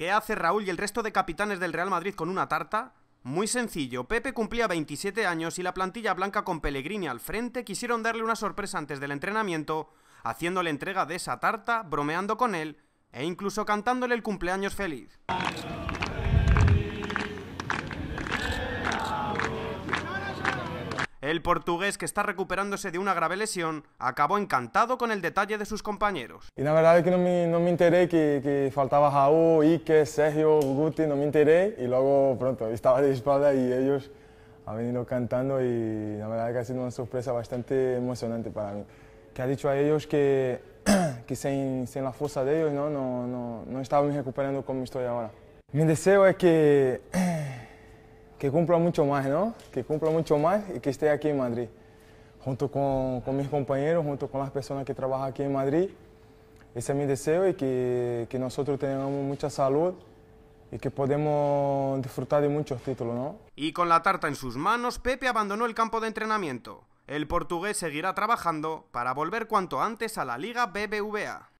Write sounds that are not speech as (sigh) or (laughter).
¿Qué hace Raúl y el resto de capitanes del Real Madrid con una tarta? Muy sencillo, Pepe cumplía 27 años y la plantilla blanca con Pellegrini al frente quisieron darle una sorpresa antes del entrenamiento, haciéndole entrega de esa tarta, bromeando con él e incluso cantándole el cumpleaños feliz. El portugués, que está recuperándose de una grave lesión, acabó encantado con el detalle de sus compañeros. Y la verdad es que no me, no me enteré que, que, faltaba Raúl, Ike, Sergio, Guti, no me enteré. Y luego, pronto, estaba de espalda y ellos han venido cantando y la verdad es que ha sido una sorpresa bastante emocionante para mí. Que ha dicho a ellos que, (clears throat) que sin, la fuerza de ellos ¿no? No, no, no estaba recuperando como estoy ahora. Mi deseo es que (clears throat) que cumpla mucho más, ¿no? Que cumpla mucho más y que esté aquí en Madrid, junto con, mis compañeros, junto con las personas que trabajan aquí en Madrid. Ese es mi deseo y que, que nosotros tengamos mucha salud y que podemos disfrutar de muchos títulos, ¿no? Y con la tarta en sus manos, Pepe abandonó el campo de entrenamiento. El portugués seguirá trabajando para volver cuanto antes a la Liga BBVA.